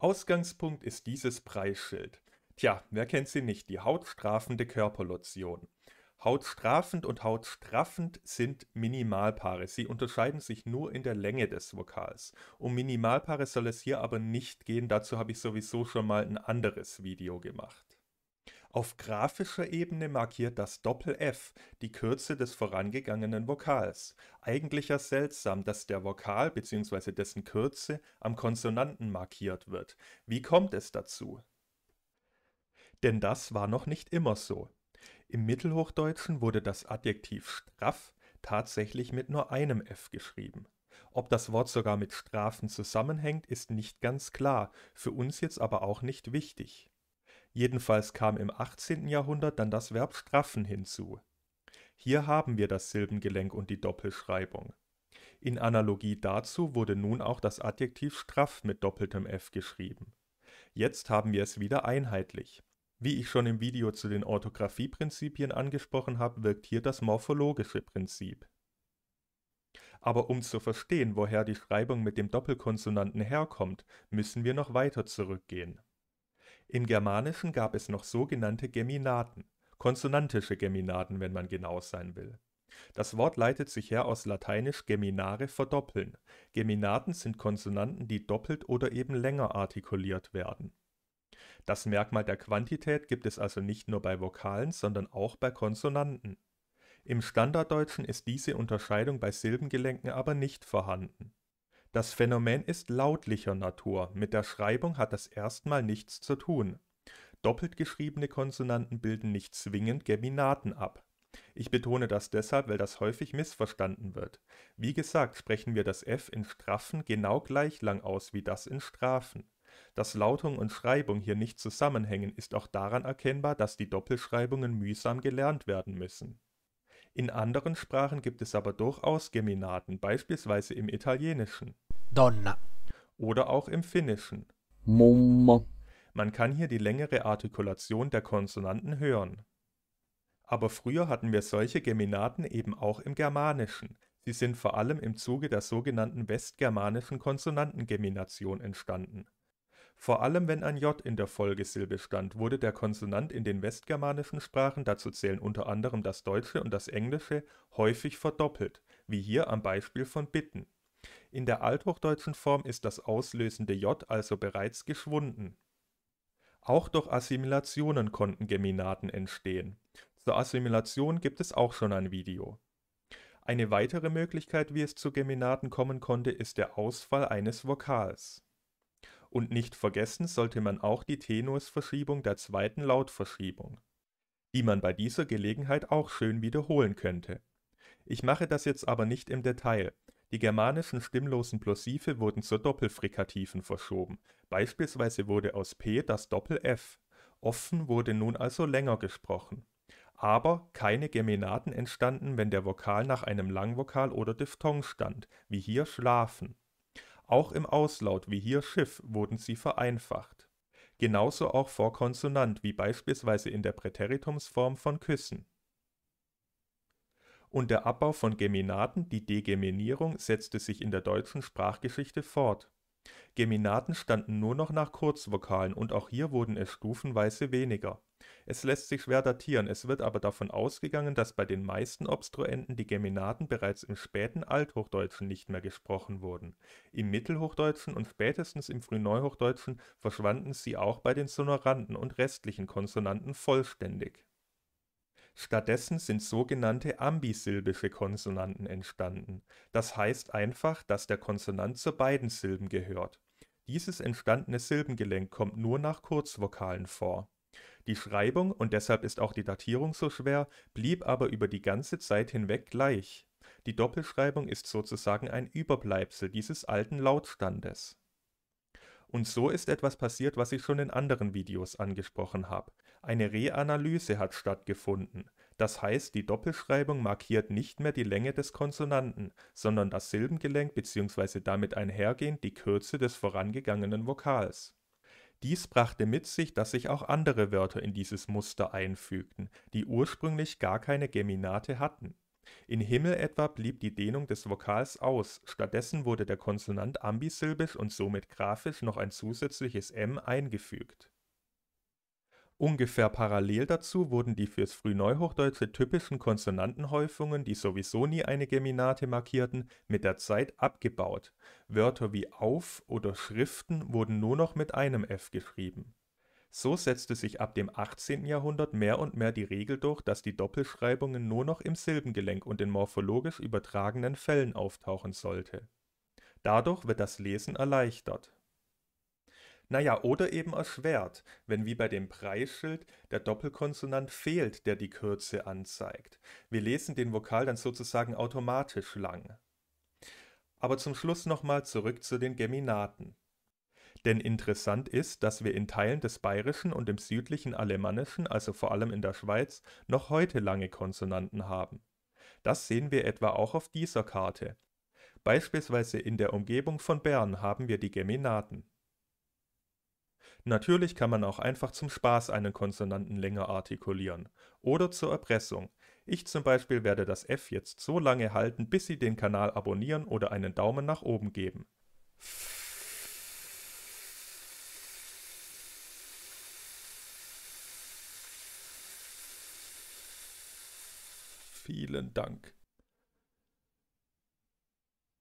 Ausgangspunkt ist dieses Preisschild. Tja, wer kennt sie nicht, die hautstrafende Körperlotion. Hautstrafend und hautstraffend sind Minimalpaare. Sie unterscheiden sich nur in der Länge des Vokals. Um Minimalpaare soll es hier aber nicht gehen, dazu habe ich sowieso schon mal ein anderes Video gemacht. Auf grafischer Ebene markiert das Doppel-F die Kürze des vorangegangenen Vokals. Eigentlich ja seltsam, dass der Vokal bzw. dessen Kürze am Konsonanten markiert wird. Wie kommt es dazu? Denn das war noch nicht immer so. Im Mittelhochdeutschen wurde das Adjektiv straff tatsächlich mit nur einem F geschrieben. Ob das Wort sogar mit Strafen zusammenhängt, ist nicht ganz klar, für uns jetzt aber auch nicht wichtig. Jedenfalls kam im 18. Jahrhundert dann das Verb straffen hinzu. Hier haben wir das Silbengelenk und die Doppelschreibung. In Analogie dazu wurde nun auch das Adjektiv straff mit doppeltem f geschrieben. Jetzt haben wir es wieder einheitlich. Wie ich schon im Video zu den Orthographieprinzipien angesprochen habe, wirkt hier das morphologische Prinzip. Aber um zu verstehen, woher die Schreibung mit dem Doppelkonsonanten herkommt, müssen wir noch weiter zurückgehen im Germanischen gab es noch sogenannte Geminaten, konsonantische Geminaten, wenn man genau sein will. Das Wort leitet sich her aus lateinisch geminare verdoppeln. Geminaten sind Konsonanten, die doppelt oder eben länger artikuliert werden. Das Merkmal der Quantität gibt es also nicht nur bei Vokalen, sondern auch bei Konsonanten. Im Standarddeutschen ist diese Unterscheidung bei Silbengelenken aber nicht vorhanden das Phänomen ist lautlicher Natur, mit der Schreibung hat das erstmal nichts zu tun. Doppelt geschriebene Konsonanten bilden nicht zwingend Geminaten ab. Ich betone das deshalb, weil das häufig missverstanden wird. Wie gesagt, sprechen wir das F in Straffen genau gleich lang aus wie das in Strafen. Dass Lautung und Schreibung hier nicht zusammenhängen, ist auch daran erkennbar, dass die Doppelschreibungen mühsam gelernt werden müssen in anderen Sprachen gibt es aber durchaus Geminaten, beispielsweise im Italienischen. Donna. Oder auch im Finnischen. Mumma. Man kann hier die längere Artikulation der Konsonanten hören. Aber früher hatten wir solche Geminaten eben auch im Germanischen. Sie sind vor allem im Zuge der sogenannten westgermanischen Konsonantengemination entstanden vor allem wenn ein j in der Folgesilbe stand, wurde der Konsonant in den westgermanischen Sprachen – dazu zählen unter anderem das Deutsche und das Englische – häufig verdoppelt, wie hier am Beispiel von bitten. In der althochdeutschen Form ist das auslösende j also bereits geschwunden. Auch durch Assimilationen konnten Geminaten entstehen. Zur Assimilation gibt es auch schon ein Video. Eine weitere Möglichkeit, wie es zu Geminaten kommen konnte, ist der Ausfall eines Vokals und nicht vergessen sollte man auch die Tenusverschiebung der zweiten Lautverschiebung, die man bei dieser Gelegenheit auch schön wiederholen könnte. Ich mache das jetzt aber nicht im Detail. Die germanischen stimmlosen Plosive wurden zur Doppelfrikativen verschoben. Beispielsweise wurde aus P das Doppel-F. Offen wurde nun also länger gesprochen. Aber keine Geminaten entstanden, wenn der Vokal nach einem Langvokal oder Diphthong stand, wie hier schlafen. Auch im Auslaut wie hier Schiff wurden sie vereinfacht. Genauso auch vor Konsonant wie beispielsweise in der Präteritumsform von küssen. Und der Abbau von Geminaten, die Degeminierung, setzte sich in der deutschen Sprachgeschichte fort. Geminaten standen nur noch nach Kurzvokalen und auch hier wurden es stufenweise weniger es lässt sich schwer datieren, es wird aber davon ausgegangen, dass bei den meisten Obstruenten die Geminaten bereits im späten Althochdeutschen nicht mehr gesprochen wurden. Im Mittelhochdeutschen und spätestens im Frühneuhochdeutschen verschwanden sie auch bei den Sonoranten und restlichen Konsonanten vollständig. Stattdessen sind sogenannte ambisilbische Konsonanten entstanden. Das heißt einfach, dass der Konsonant zu beiden Silben gehört. Dieses entstandene Silbengelenk kommt nur nach Kurzvokalen vor die Schreibung und deshalb ist auch die Datierung so schwer, blieb aber über die ganze Zeit hinweg gleich. Die Doppelschreibung ist sozusagen ein Überbleibsel dieses alten Lautstandes. Und so ist etwas passiert, was ich schon in anderen Videos angesprochen habe. Eine Reanalyse hat stattgefunden. Das heißt, die Doppelschreibung markiert nicht mehr die Länge des Konsonanten, sondern das Silbengelenk bzw. damit einhergehend die Kürze des vorangegangenen Vokals. Dies brachte mit sich, dass sich auch andere Wörter in dieses Muster einfügten, die ursprünglich gar keine Geminate hatten. In Himmel etwa blieb die Dehnung des Vokals aus, stattdessen wurde der Konsonant ambisilbisch und somit graphisch noch ein zusätzliches m eingefügt Ungefähr parallel dazu wurden die fürs Frühneuhochdeutsche typischen Konsonantenhäufungen, die sowieso nie eine Geminate markierten, mit der Zeit abgebaut, Wörter wie auf oder Schriften wurden nur noch mit einem f geschrieben. So setzte sich ab dem 18. Jahrhundert mehr und mehr die Regel durch, dass die Doppelschreibungen nur noch im Silbengelenk und in morphologisch übertragenen Fällen auftauchen sollte. Dadurch wird das Lesen erleichtert naja, oder eben erschwert, wenn wie bei dem Preisschild der Doppelkonsonant fehlt, der die Kürze anzeigt. Wir lesen den Vokal dann sozusagen automatisch lang. Aber zum Schluss nochmal zurück zu den Geminaten. Denn interessant ist, dass wir in Teilen des Bayerischen und im südlichen Alemannischen, also vor allem in der Schweiz, noch heute lange Konsonanten haben. Das sehen wir etwa auch auf dieser Karte. Beispielsweise in der Umgebung von Bern haben wir die Geminaten. Natürlich kann man auch einfach zum Spaß einen Konsonanten länger artikulieren. Oder zur Erpressung. Ich zum Beispiel werde das F jetzt so lange halten, bis Sie den Kanal abonnieren oder einen Daumen nach oben geben. Vielen Dank.